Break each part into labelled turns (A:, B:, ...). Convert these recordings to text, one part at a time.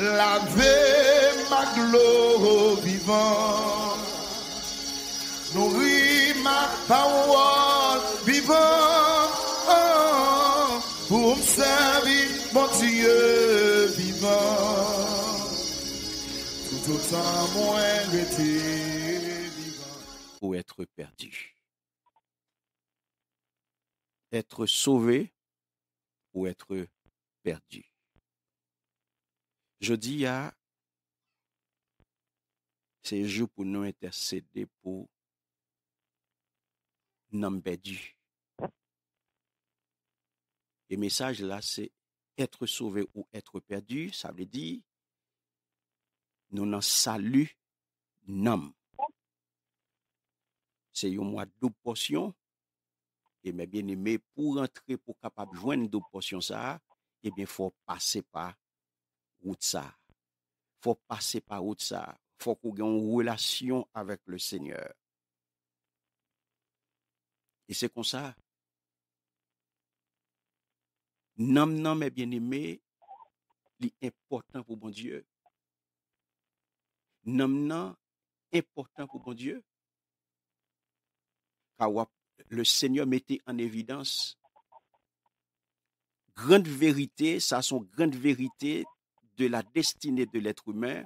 A: laver ma gloire vivant, nourrir ma parole vivant, pour me servir mon Dieu vivant, tout autant moins vivant. Ou être perdu, être sauvé ou être perdu. Je di ya, se jou pou nou interceder pou nanm be di. E mesaj la se, etre souve ou etre perdi, sa ve di, nou nan salu nanm. Se yon mwa dup potyon, e mwen bien eme pou rentre, pou kapap jwen dup potyon sa, e mwen fwo pase pa route ça. Faut passer par route ça. Faut qu'on ait une relation avec le Seigneur. Et c'est comme ça. Non, mes bien-aimés, l'important pour bon Dieu. Non, important pour bon Dieu. Car le Seigneur mettait en évidence grande vérité, ça son grande vérité de la destine de l'etre humen,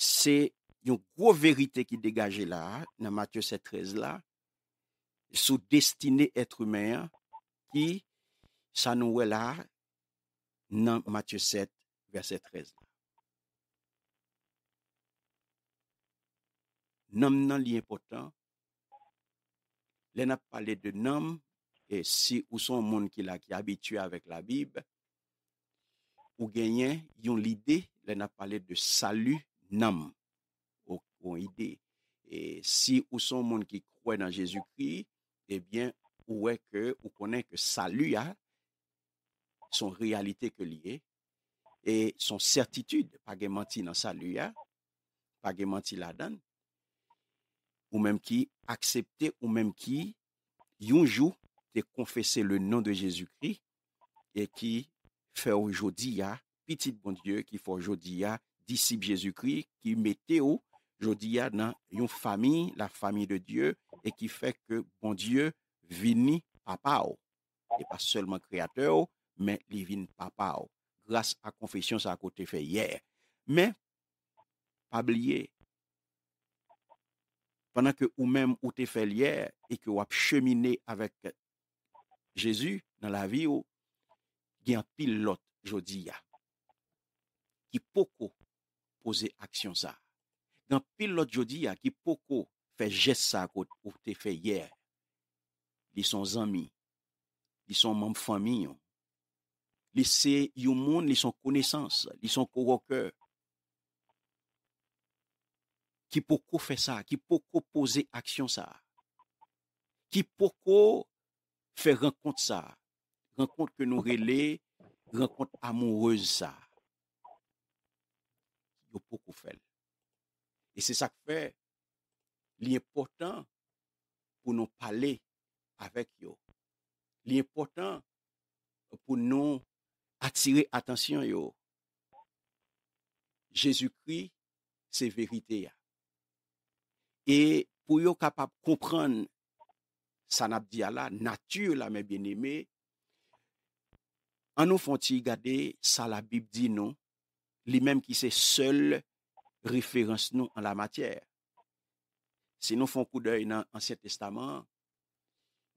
A: se yon gro verite ki degaje la, nan Matthew 7, 13 la, sou destine etre humen, ki sa nouwe la, nan Matthew 7, verset 13. Nan nan li important, le nan pale de nan, e si ou son moun ki la ki abitue avèk la Bib, ou genyen yon lide, lè na pale de salu nam, ou kon ide, e si ou son moun ki kwe nan Jezu kri, ebyen eh pouwe ke, ou konen ke salu ya, son realite ke liye, e son certitude, pagemanti nan salu ya, pagemanti la dan, ou menm ki aksepte, ou menm ki yon jou, te konfese le nan de Jezu kri, e ki aksepte, fè ou jodi ya, pitit bon dieu, ki fò jodi ya, disip jesu kri, ki mette ou jodi ya nan yon fami, la fami de dieu, e ki fè ke bon dieu vini papa ou. E pa selman kreatè ou, men li vini papa ou. Gras a konfisyon sa akote fè yer. Men, pa blye, fè nan ke ou menm oute fè lyer, e ke wap chemine avèk jesu nan la vi ou, gen pil lot jodi ya, ki poko pose aksyon sa. Gen pil lot jodi ya, ki poko fe jes sa kote, kote fe yer, li son zami, li son moun fami yon, li se yon moun, li son konesans, li son kouroke, ki poko fe sa, ki poko pose aksyon sa, ki poko fe renkont sa, ki poko fe renkont sa, rencontre que nous relais, rencontre amoureuse ça. Yo beaucoup Et c'est ça que fait l'important pour nous parler avec yo. L'important pour nous attirer attention yo. Jésus-Christ, c'est vérité. Et pour yo capable comprendre ça n'a dit à la nature la mes bien-aimés, en nous font-ils, regardez, ça la Bible dit non, lui-même qui c'est seul référence nous en la matière. Si nous font un coup d'œil dans l'Ancien Testament,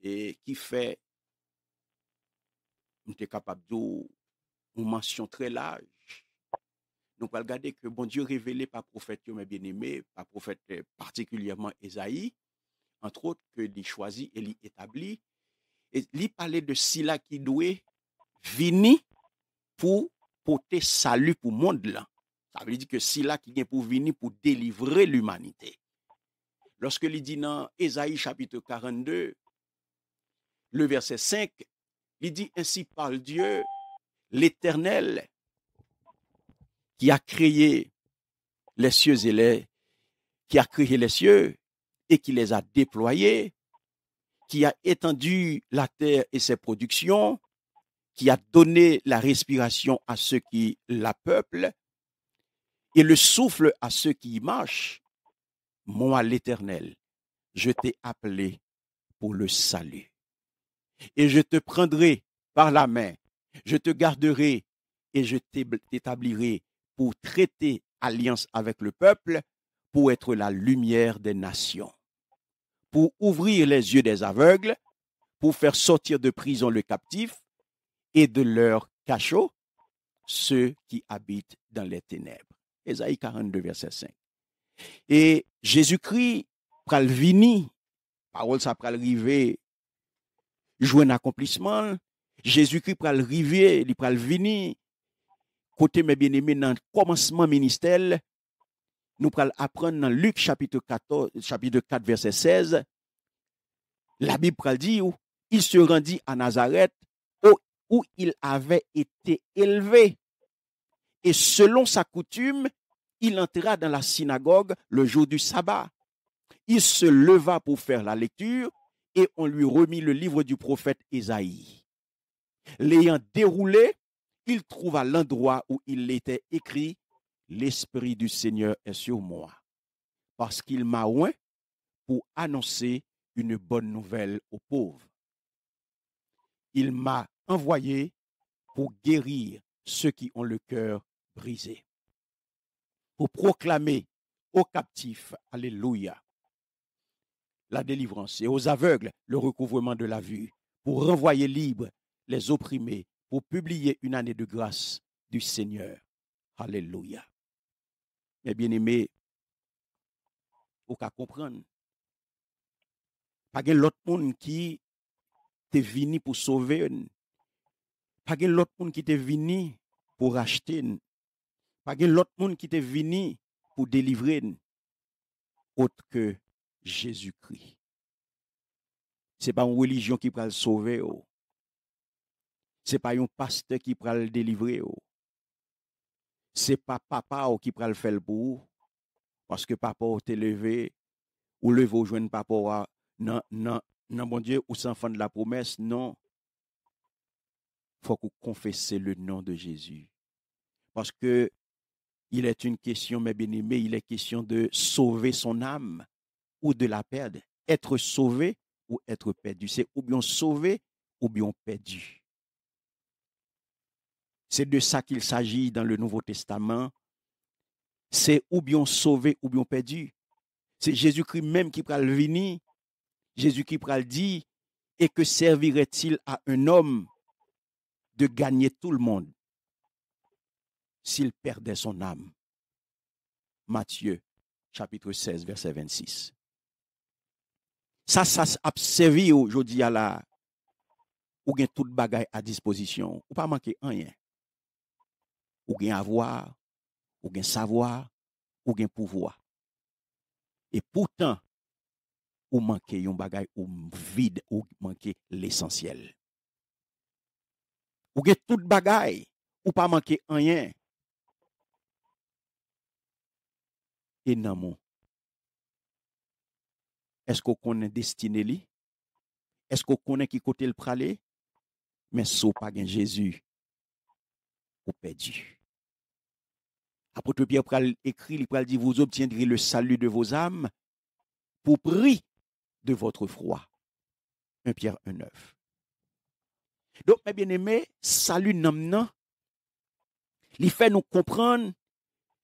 A: et qui fait, nous sommes capables de une mention très large. Nous pouvons regarder que, bon, Dieu révélé par prophète, mais bien aimé, par prophète euh, particulièrement Esaïe, entre autres, que choisit et établit. Et parlait de Sila qui douait vini pour porter salut pour le monde là. Ça veut dire que c'est là qui vient pour venir pour délivrer l'humanité. Lorsque il dit dans Ésaïe chapitre 42, le verset 5, il dit ainsi parle Dieu, l'Éternel, qui a créé les cieux et les qui a créé les cieux et qui les a déployés, qui a étendu la terre et ses productions, qui a donné la respiration à ceux qui la peuplent et le souffle à ceux qui y marchent. Moi, l'Éternel, je t'ai appelé pour le salut. Et je te prendrai par la main, je te garderai et je t'établirai pour traiter alliance avec le peuple, pour être la lumière des nations, pour ouvrir les yeux des aveugles, pour faire sortir de prison le captif, et de leur cachot ceux qui habitent dans les ténèbres. Ésaïe 42, verset 5. Et Jésus-Christ, pral vini, parole ça pral river, joue un accomplissement. Jésus-Christ pral rivé, il pral vini. Côté mes bien-aimés, dans le commencement ministère, nous pral apprendre dans Luc chapitre 14, chapitre 4, verset 16, la Bible pral dit, il se rendit à Nazareth où il avait été élevé. Et selon sa coutume, il entra dans la synagogue le jour du sabbat. Il se leva pour faire la lecture et on lui remit le livre du prophète isaïe L'ayant déroulé, il trouva l'endroit où il était écrit L'Esprit du Seigneur est sur moi, parce qu'il m'a oint pour annoncer une bonne nouvelle aux pauvres. Il m'a envoyé pour guérir ceux qui ont le cœur brisé, pour proclamer aux captifs, Alléluia, la délivrance et aux aveugles le recouvrement de la vue, pour renvoyer libres les opprimés, pour publier une année de grâce du Seigneur. Alléluia. Mes bien-aimés, au cas comprendre, pas l'autre monde qui est venu pour sauver Page lot moun ki te vini pou rachten. Page lot moun ki te vini pou delivren. Ote ke Jezu Kri. Se pa yon religyon ki pral sove yo. Se pa yon paste ki pral delivren yo. Se pa papa yo ki pral fel pou. Paske papa yo te leve. Ou leve ou jwen papa yo. Nan bon die ou san fan de la promes nan. faut vous le nom de Jésus. Parce que il est une question, mes bien-aimés, il est question de sauver son âme ou de la perdre. Être sauvé ou être perdu. C'est ou bien sauvé ou bien perdu. C'est de ça qu'il s'agit dans le Nouveau Testament. C'est ou bien sauvé ou bien perdu. C'est Jésus-Christ même qui le venir. Jésus qui le dit, et que servirait-il à un homme de gagner tout le monde s'il perdait son âme. Matthieu chapitre 16, verset 26. Ça, ça a servi aujourd'hui à la ou bien toute bagaille à disposition, ou pas manquer rien. Ou bien avoir, ou bien savoir, ou bien pouvoir. Et pourtant, ou manquer un bagaille ou vide, ou manquer l'essentiel. Ou gen tout bagay, ou pas manquer rien. Et nan Est-ce qu'on connaît destiné li? Est-ce qu'on connaît qui côté le pralé? Mais sauf pas gen Jésus, ou perdu. Apôtre Pierre pral écrit, il pral dit, vous obtiendrez le salut de vos âmes pour prix de votre froid. 1 Pierre 1,9. Donc, mes bien-aimés, salut non. Il fait nous comprendre,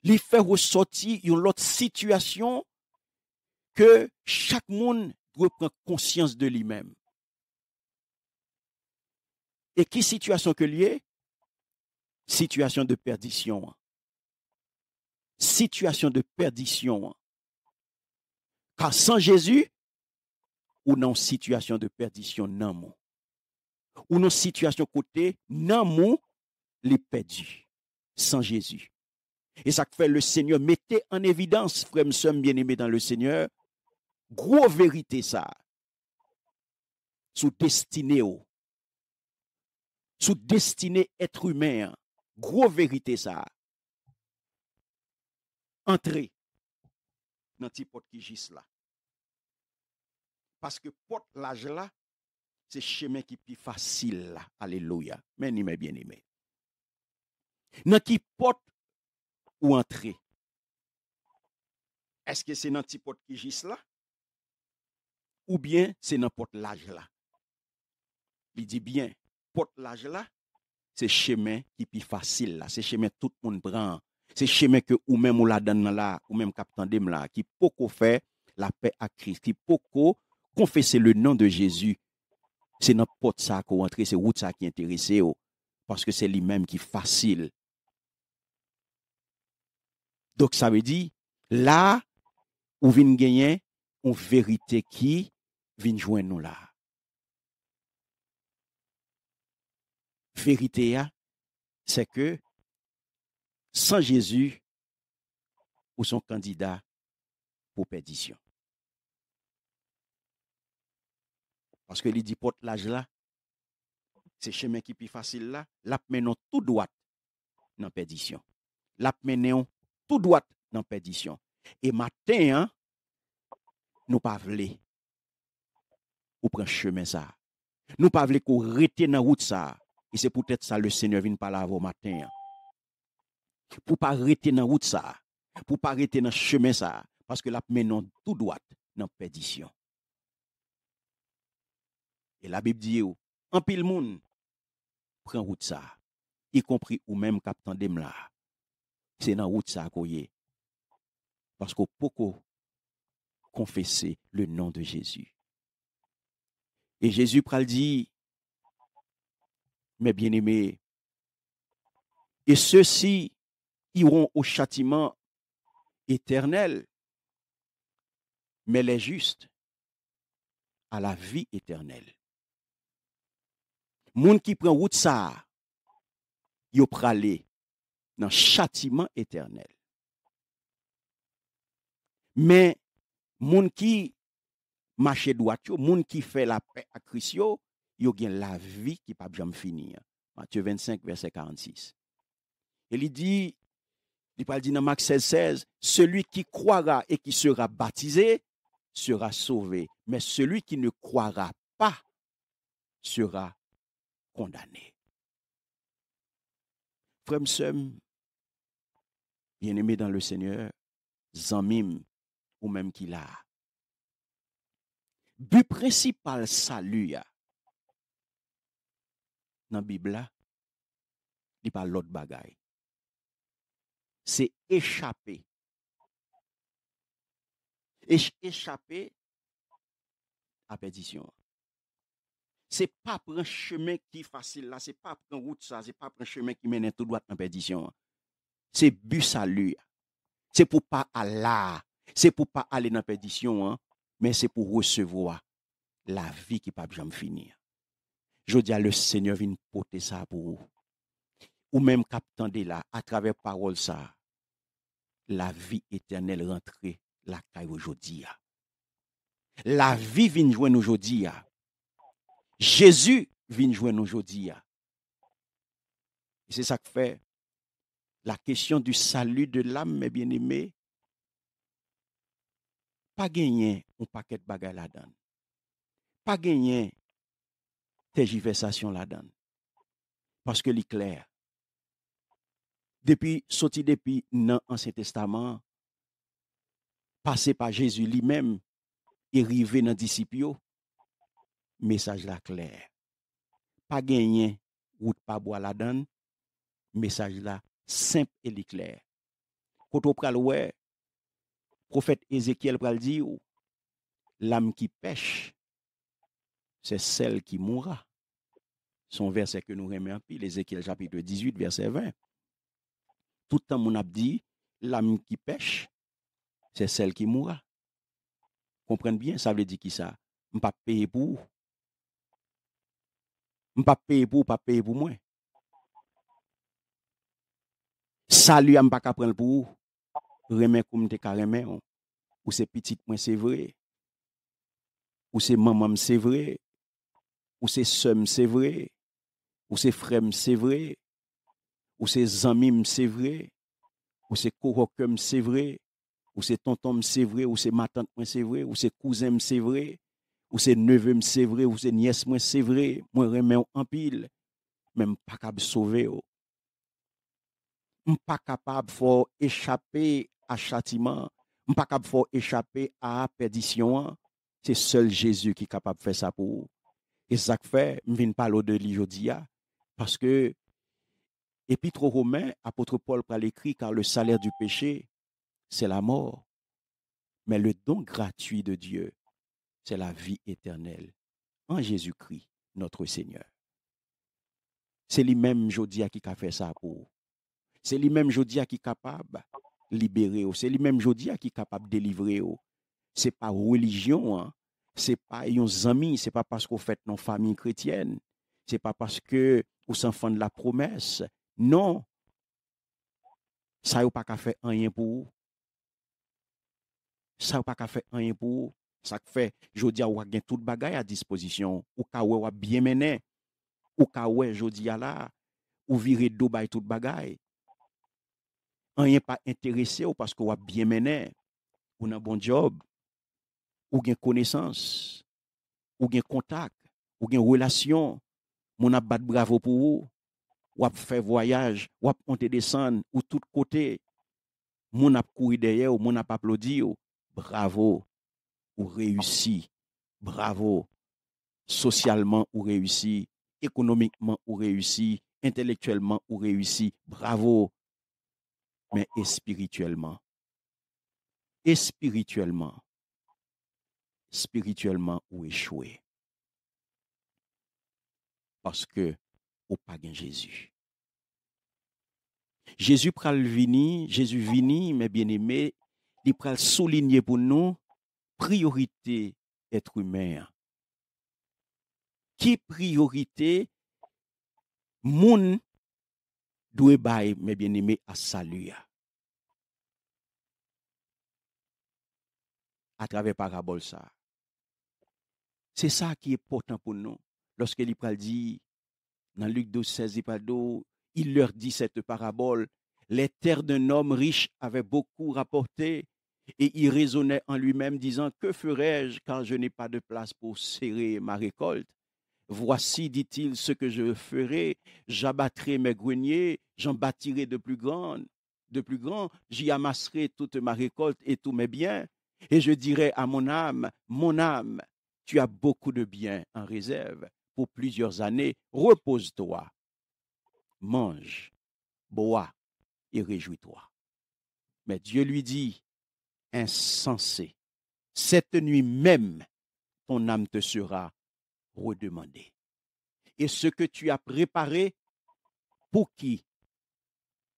A: il fait ressortir une autre situation que chaque monde doit prendre conscience de lui-même. Et qui situation que est Situation de perdition. Situation de perdition. Car sans Jésus, ou non situation de perdition, non ou nos situations côté, nan les perdus sans Jésus. Et ça fait le Seigneur, mettez en évidence, frères et bien-aimés dans le Seigneur, gros vérité ça, sous destiné sous destiné être humain, gros vérité ça. Entrez dans petit porte qui gisse là. Parce que porte l'âge là, c'est chemin qui est plus facile. Alléluia. Mais ni bien aimé. Dans qui porte ou entrer? Est-ce que c'est dans qui porte qui gisse là? Ou bien c'est dans porte l'âge là? Il dit bien, porte l'âge là, c'est chemin qui est plus facile là. C'est chemin tout le monde prend. C'est chemin que ou même ou la donne là, ou même Capitaine là, qui peut faire la paix à Christ, qui peut confesser le nom de Jésus Se nan pot sa ki wantre, se wout sa ki enterese yo. Paske se li menm ki fasil. Dok sa ve di, la ou vin genyen, ou verite ki vin jwen nou la. Verite ya, se ke, san Jezu ou son kandida pou perdisyon. Paske li di pot laj la, se chemen ki pi fasil la, lap menon tout doat nan perdisyon. Lap menon tout doat nan perdisyon. E matin, nou pa vle, ou pren chemen sa. Nou pa vle ko rete nan wout sa. E se poutet sa, le Senyor vin pala avon matin. Pou pa rete nan wout sa. Pou pa rete nan chemen sa. Paske lap menon tout doat nan perdisyon. Et la Bible dit, en pile monde, prend route ça, y compris ou même captain Demla. » C'est dans route ça qu'on Parce qu'on peut confesser le nom de Jésus. Et Jésus pral dit, mes bien-aimés, et ceux-ci iront au châtiment éternel, mais les justes à la vie éternelle. Moun qui prend route ça, yo dans châtiment éternel. Mais moun qui marche droit yo, moun qui fait la paix à Christ yo, yo la vie qui pas finir. Matthieu 25 verset 46. Et il dit il parle dit Marc 16, 16, celui qui croira et qui sera baptisé sera sauvé, mais celui qui ne croira pas sera condamné. bien aimé dans le Seigneur, Zamim, ou même qu'il a. But principal salut dans la Bible, il pas l'autre bagaille. C'est échapper. Échapper à perdition. Ce n'est pas pour un chemin qui est facile là, c'est pas prendre route ça, c'est pas un chemin qui mène tout droit en perdition. C'est but salut. C'est pour pas aller c'est pour pas aller dans perdition hein. mais c'est pour recevoir la vie qui peut jamais finir. Je à le Seigneur vient porter ça pour vous. Ou même de là à travers parole ça. La vie éternelle rentrée la caille aujourd'hui. Hein. La vie vient jouer aujourd'hui. Hein. Jésus vient jouer aujourd'hui. Hein. Et c'est ça que fait la question du salut de l'âme, mes bien-aimés. Pas gagner un paquet de bagages là-dedans. Pas gagner tergiversation là-dedans. Parce que l'éclair, depuis, sorti depuis dans l'Ancien Testament, passé par Jésus lui-même, et arrivé dans les disciples, message là clair. Pas gagner, ou pas boire la donne, message là simple et clair. Quand on prophète Ézéchiel pral dire, l'âme qui pêche, c'est celle qui mourra. Son verset que nous remet en chapitre 18, verset 20. Tout le temps, on a dit, l'âme qui pêche, c'est celle qui mourra. Comprenez bien, ça veut dire qui ça? Je pas payer pour Mpa peye pou, mpa peye pou mwen. Salyan mpa kaprenl pou, remen koum deka remen. Ou se pitit mwen sevre, ou se mama mwen sevre, ou se se mwen sevre, ou se fre mwen sevre, ou se zami mwen sevre, ou se kouroke mwen sevre, ou se tonton mwen sevre, ou se matante mwen sevre, ou se kouzen mwen sevre. ou c'est neveu c'est vrai, ou c'est nièce c'est vrai, moi remets en pile, même pas capable de sauver suis pas capable de échapper à châtiment, pas capable faut échapper à perdition. C'est seul Jésus qui est capable de faire ça pour. Et ça fait, je viens pas de lui parce que Épître aux Romains, apôtre Paul parle écrit car le salaire du péché, c'est la mort. Mais le don gratuit de Dieu, c'est la vie éternelle en Jésus-Christ, notre Seigneur. C'est lui-même Jodia qui a fait ça pour C'est lui-même Jodia qui est capable de libérer, c'est lui-même Jodia qui est capable de délivrer. Ce n'est pas religion, hein? ce n'est pas nos amis, ce n'est pas parce qu'on fait nos famille chrétienne. ce n'est pas parce que vous s'enfant de la promesse. Non, ça n'a pas fait rien pour vous. Ça n'a pas fait rien pour vous. Sak fe, jodi a wak gen tout bagay a disposisyon. Ou ka wè wak biemenè. Ou ka wè jodi a la. Ou vire d'ou bay tout bagay. An yè pa interese ou paske wak biemenè. Ou nan bon job. Ou gen konesans. Ou gen kontak. Ou gen relasyon. Moun ap bat bravo pou ou. Wap fè voyaj. Wap ponte desan. Ou tout kote. Moun ap kou ideye ou moun ap aplodi ou. Bravo. ou réussi. Bravo. Socialement ou réussi. Économiquement ou réussi. Intellectuellement ou réussi. Bravo. Mais et spirituellement. Et spirituellement. Spirituellement ou échoué. Parce que au pas Jésus. Jésus pral vini, Jésus vini, mes bien-aimés, il pral souligner pour nous priorité être humain? Qui priorité moun doué bay mes bien À à saluer. À travers parabole ça C'est ça qui est important pour nous. Lorsque il dit 12, 16, il leur dit cette parabole, « les terres d'un homme riche avaient beaucoup rapporté. Et il raisonnait en lui-même, disant, Que ferai-je quand je n'ai pas de place pour serrer ma récolte Voici, dit-il, ce que je ferai. J'abattrai mes greniers, j'en bâtirai de plus grandes, de plus grands, j'y amasserai toute ma récolte et tous mes biens. Et je dirai à mon âme, mon âme, tu as beaucoup de biens en réserve pour plusieurs années, repose-toi, mange, bois et réjouis-toi. Mais Dieu lui dit, insensé. Cette nuit même, ton âme te sera redemandée. Et ce que tu as préparé, pour qui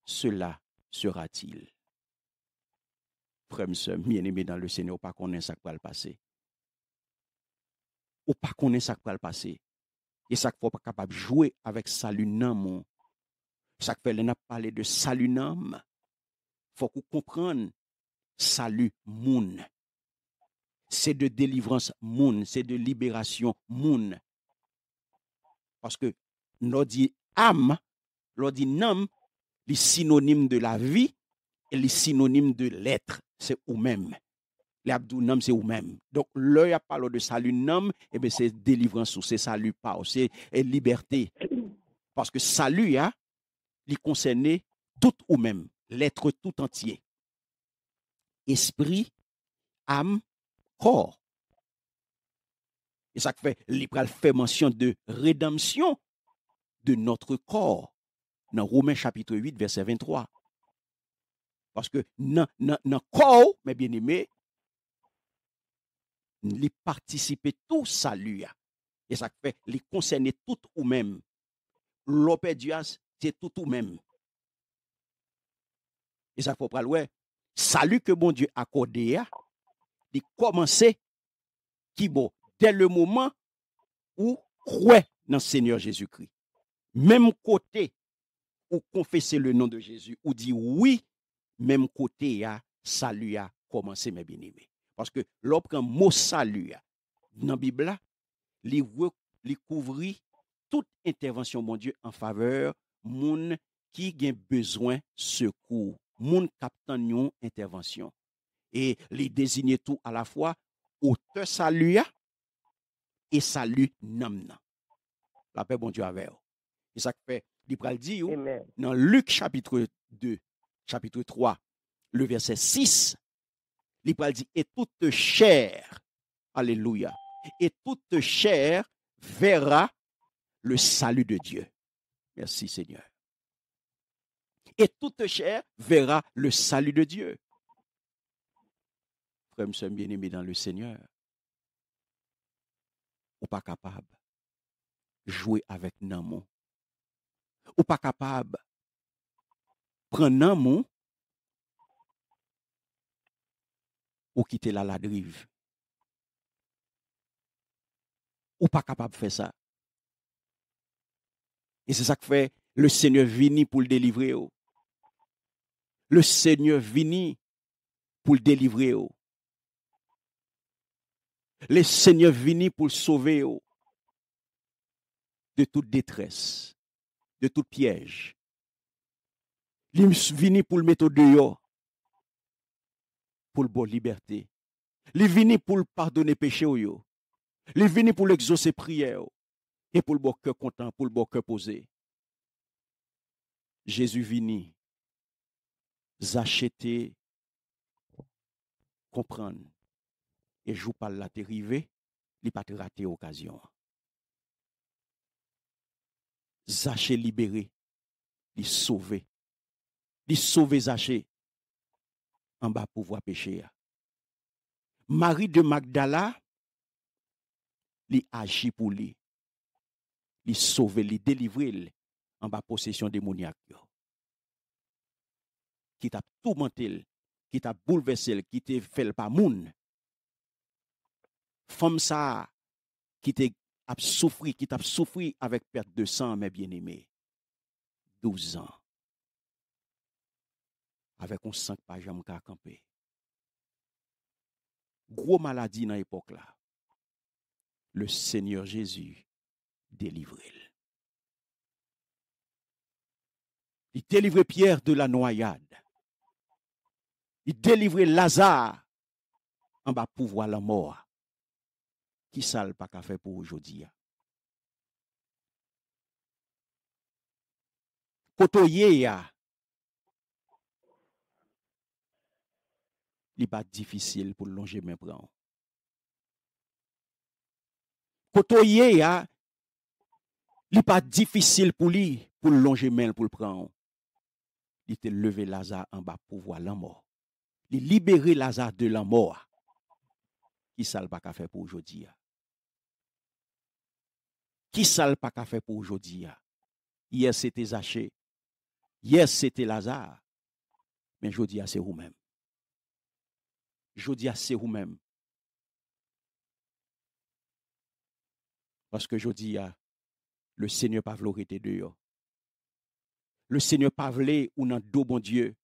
A: cela sera-t-il? Frère bien aimé dans le Seigneur, pas connaît ça qui va le passer. Ou pas connaît ça qui va le passer. Et ça qu'il faut pas capable de jouer avec salut mon. Ça fait n'a a parlé de salut Il faut qu'on comprenne salut moun. C'est de délivrance moun, c'est de libération moun. Parce que nous disons âme, nous disons nom, les synonyme de la vie et les synonyme de l'être, c'est ou même. Les abdou c'est ou même. Donc, l'œil a parlé de salut nom, et eh bien c'est délivrance ou c'est salut pas, c'est liberté. Parce que salut, a, hein, il concernait tout ou même, l'être tout entier esprit, âme, corps. Et ça fait, l'Ibral fait mention de rédemption de notre corps dans Romains chapitre 8, verset 23. Parce que dans le corps, mes bien-aimés, les participer tout lui. Et ça fait, les concerner tout ou même. L'opédias, c'est tout ou même. Et ça faut pas salu ke bon die akode ya, di komanse ki bo, tel le mouman ou kwe nan seigneur Jezu Kri. Mem kote ou konfese le nan de Jezu ou di oui, mem kote ya, salu ya, komanse mè binime. Paske lop kan mou salu ya, nan bibla, li wou, li kouvri tout intervensyon bon die an faveur moun ki gen bezwen se kou. Mon captant intervention. Et les désigner tout à la fois, auteur salut et salut namna. La paix, bon Dieu, avec Et ça fait, il dit, dans Luc chapitre 2, chapitre 3, le verset 6, il dit, et toute chair, alléluia, et toute chair verra le salut de Dieu. Merci Seigneur et toute chair verra le salut de Dieu. Frère, nous bien aimé dans le Seigneur, ou pas capable de jouer avec Namon. Ou pas capable de prendre Namon ou quitter la ladrive. Ou pas capable de faire ça. Et c'est ça que fait le Seigneur vini pour le délivrer. Oh le Seigneur vini pour le délivrer. Oh. Le Seigneur vini pour le sauver oh. de toute détresse, de tout piège. Il est pour le mettre dehors, pour le bon liberté. Il est pour le pardonner péché. Oh, Il est pour l'exaucer prière et pour le bon cœur content, pour le bon cœur posé. Jésus vini Zachete, comprendre. Et jou parle la dérivée rive, li pa occasion rate okasyon. Zache libere, li sove, li sove zache, an ba pouvoir de Magdala, les aji pour lui. les sove, li delivre, en bas posesyon ki te ap toumantil, ki te ap boulevesil, ki te fel pa moun. Fom sa, ki te ap soufri, ki te ap soufri avèk perte de san, mè bien emè, douz an, avèk on sank pa jam ka akampè. Gro maladi nan epok la, le Seigneur Jésus delivre il. Il delivre pierre de la noyade, li delivre lazar an ba pou vo la mor ki sal pa kafe pou oujodi ya. Koto ye ya, li ba difisil pou lonje men pran. Koto ye ya, li ba difisil pou li pou lonje men pran. Li te leve lazar an ba pou vo la mor. libérer Lazare de la mort. Qui ça le pas faire pour aujourd'hui? Ah? Qui ça le pas faire pour aujourd'hui? Ah? Hier c'était Zaché. Hier c'était Lazare. Mais aujourd'hui c'est vous-même. Jodia, c'est vous-même. Parce que aujourd'hui le Seigneur pas était dehors. Le Seigneur pas voulu ou bon Dieu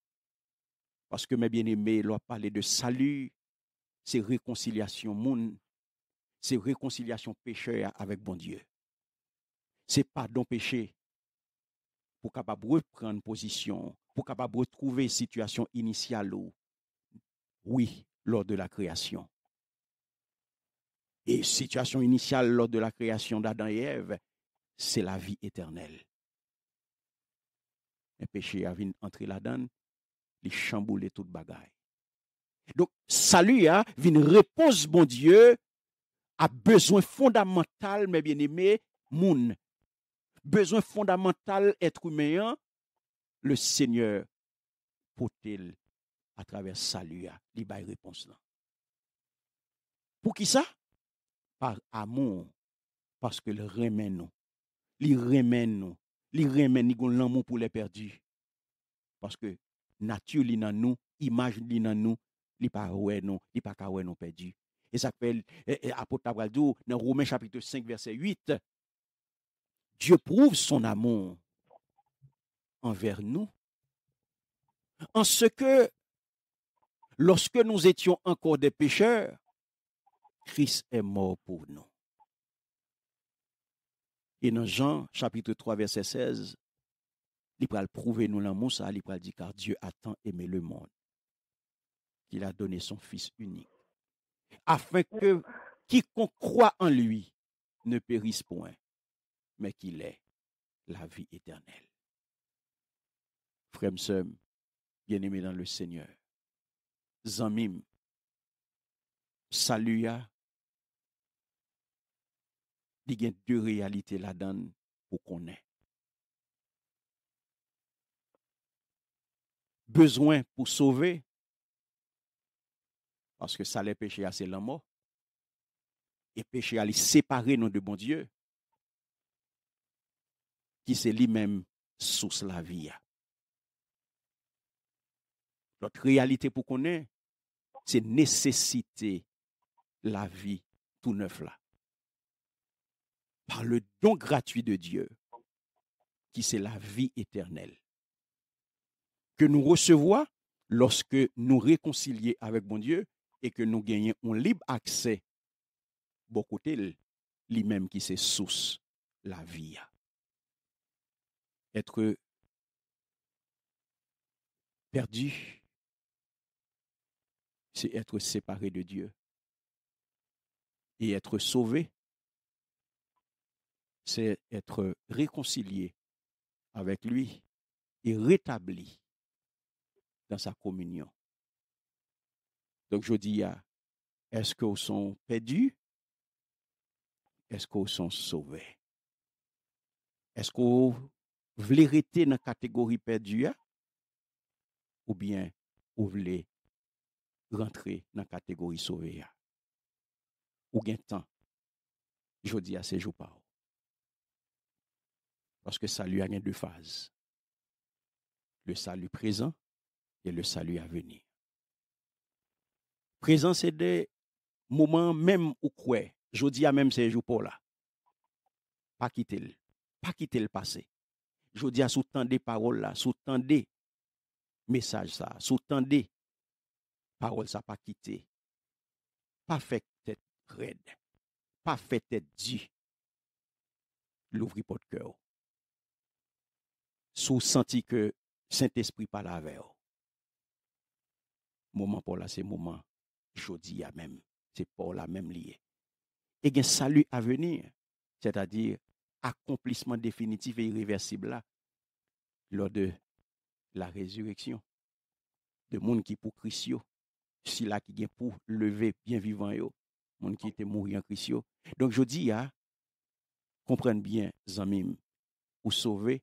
A: parce que mes bien-aimés, leur parler de salut, c'est réconciliation monde, c'est réconciliation pécheur avec bon Dieu. C'est pardon péché pour capable reprendre position, pour capable retrouver situation initiale oui, lors de la création. Et situation initiale lors de la création d'Adam et Ève, c'est la vie éternelle. Le péché a entré entrer là-dedans, li chanbou li tout bagay. Donk, salu ya, vin repons bon dieu a bezon fondamental me bien eme, moun. Bezon fondamental et koumeyan, le seigneur potel atraver salu ya, li bay repons lan. Pou ki sa? Par amon, paske li remen nou. Li remen nou. Li remen ni goun lan moun pou le perdi. Paske, nature li nous, image li nan nous, li pas ouais non, li pas ka ouais non perdu. Et ça s'appelle apôtre Paul dit oh, dans Romains chapitre 5 verset 8 Dieu prouve son amour envers nous en ce que lorsque nous étions encore des pécheurs, Christ est mort pour nous. Et dans Jean chapitre 3 verset 16, il va prouver nous l'amour, ça, il va dire car Dieu a tant aimé le monde qu'il a donné son Fils unique, afin que quiconque croit en lui ne périsse point, mais qu'il ait la vie éternelle. Frères bien aimé dans le Seigneur, Zamim, saluya, il y a deux réalités là-dedans pour qu'on ait. besoin pour sauver. Parce que ça, les à ah, c'est la mort. Et péché à ah, les séparer, nous, de bon Dieu. Qui c'est lui-même source la vie. Ah. Notre réalité pour qu'on ait, c'est nécessiter la vie tout neuf là. Par le don gratuit de Dieu, qui c'est la vie éternelle que nous recevons lorsque nous réconcilions avec mon Dieu et que nous gagnons un libre accès, beaucoup côté, lui-même qui se source la vie. Être perdu, c'est être séparé de Dieu. Et être sauvé, c'est être réconcilié avec lui et rétabli dans sa communion. Donc, je dis, est-ce qu'ils sont perdus? Est-ce qu'ils sont sauvés? Est-ce qu'on voulez rester dans la catégorie perdue? Hein? Ou bien, vous voulez rentrer dans la catégorie sauvée? Hein? Ou bien, temps? Je dis à ces jours pas. Parce que salut a deux phases. Le salut présent et le salut à venir. Présence c'est des moments même où quoi, je dis à même ces jours pour là. Pas quitter le, pas quitter le passé. Je dis à sous des paroles là, sous-tendez message ça, sous-tendez paroles ça, pas quitter. Pas fait tête raide, pas fait tête Dieu. L'ouvrir pour cœur. Sous senti que Saint-Esprit parle avec vous moment pour là, c'est moment jodi à même. C'est pour la même lié. Et un salut à venir, c'est-à-dire accomplissement définitif et irréversible là, lors de la résurrection. De monde qui pour Christio si là qui est pour lever bien vivant yo, monde qui était mort en Christio Donc je dis, à ah, bien, amis, ou sauver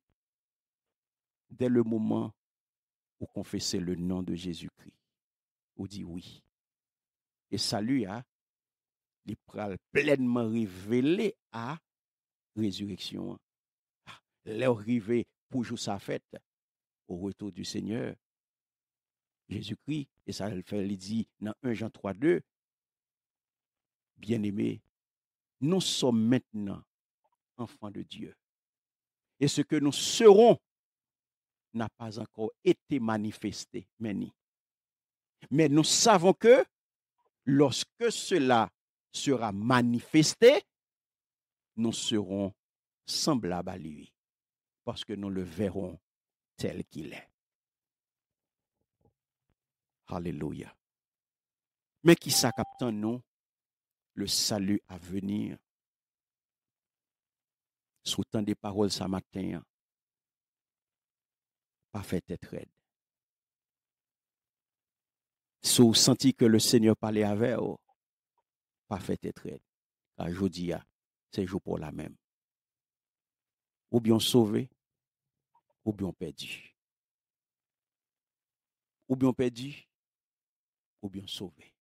A: dès le moment où confessez le nom de Jésus-Christ ou dit oui. Et salut, à les pral pleinement révélé à résurrection. Ah, Leur pour jouer sa fête au retour du Seigneur. Jésus-Christ, et ça le fait, il dit dans 1 Jean 3, 2, bien aimé nous sommes maintenant enfants de Dieu. Et ce que nous serons n'a pas encore été manifesté, mais ni. Mais nous savons que lorsque cela sera manifesté, nous serons semblables à lui, parce que nous le verrons tel qu'il est. Alléluia. Mais qui s'accapte nous, le salut à venir. Sous tant des paroles ce matin, hein. pas fait être si vous que le Seigneur parlait avec vous, oh, pas faites traite. Car je dis, c'est jour pour la même. Ou bien sauvé, ou bien perdu. Ou bien perdu, ou bien sauvé.